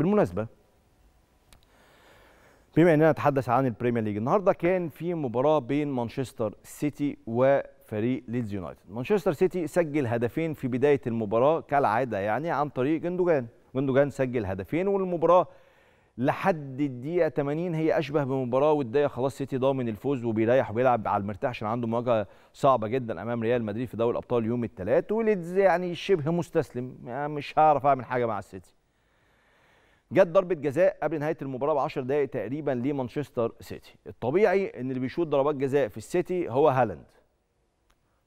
بالمناسبة بما اننا نتحدث عن البريمير ليج النهارده كان في مباراة بين مانشستر سيتي وفريق ليدز يونايتد مانشستر سيتي سجل هدفين في بداية المباراة كالعادة يعني عن طريق جندوجان جندوجان سجل هدفين والمباراة لحد الدقيقة 80 هي أشبه بمباراة ودية خلاص سيتي ضامن الفوز وبيريح وبيلعب على المرتاح عشان عنده مواجهة صعبة جدا أمام ريال مدريد في دوري الأبطال يوم الثلاث وليدز يعني شبه مستسلم يعني مش هعرف أعمل حاجة مع السيتي جت ضربه جزاء قبل نهايه المباراه ب 10 دقائق تقريبا لمانشستر سيتي الطبيعي ان اللي بيشوط ضربات جزاء في السيتي هو هالاند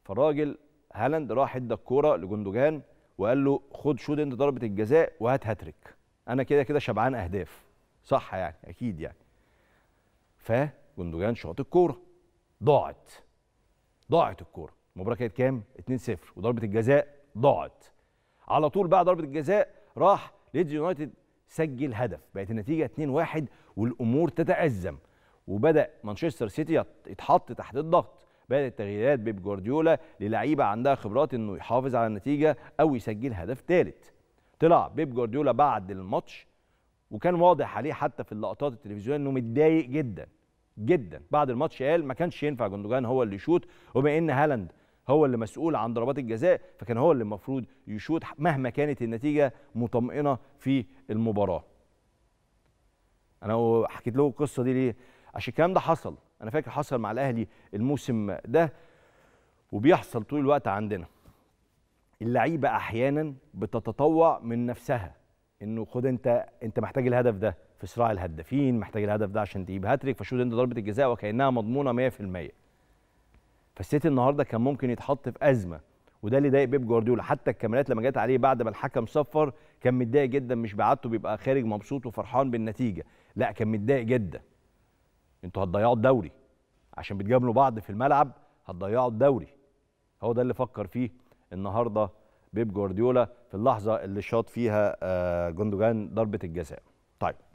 فالراجل هالاند راح ادى الكوره لجندوجان وقال له خد شوط انت ضربه الجزاء وهات هاتريك انا كده كده شبعان اهداف صح يعني اكيد يعني فجندوجان شاط الكوره ضاعت ضاعت الكوره المباراه كانت كام 2-0 وضربه الجزاء ضاعت على طول بقى ضربه الجزاء راح ليدز يونايتد سجل هدف بقت النتيجه 2-1 والامور تتازم وبدا مانشستر سيتي يتحط تحت الضغط بدات تغييرات بيب جوارديولا للعيبه عندها خبرات انه يحافظ على النتيجه او يسجل هدف ثالث طلع بيب جوارديولا بعد الماتش وكان واضح عليه حتى في اللقطات التلفزيونيه انه متضايق جدا جدا بعد الماتش قال ما كانش ينفع جندوجان هو اللي يشوط وبما ان هالاند هو اللي مسؤول عن ضربات الجزاء فكان هو اللي المفروض يشوط مهما كانت النتيجه مطمئنه في المباراه انا حكيت لكم القصه دي ليه عشان الكلام ده حصل انا فاكر حصل مع الاهلي الموسم ده وبيحصل طول الوقت عندنا اللعيبه احيانا بتتطوع من نفسها انه خد انت انت محتاج الهدف ده في صراع الهدافين محتاج الهدف ده عشان تجيب هاتريك فشوط انت ضربه الجزاء وكانها مضمونه 100% فالسيتي النهارده كان ممكن يتحط في ازمه وده اللي ضايق بيب جوارديولا حتى الكاميرات لما جت عليه بعد ما الحكم صفر كان متضايق جدا مش بعته بيبقى خارج مبسوط وفرحان بالنتيجه لا كان متضايق جدا انتوا هتضيعوا الدوري عشان بتجاملوا بعض في الملعب هتضيعوا الدوري هو ده اللي فكر فيه النهارده بيب جوارديولا في اللحظه اللي شاط فيها آه، جندوجان ضربه الجزاء طيب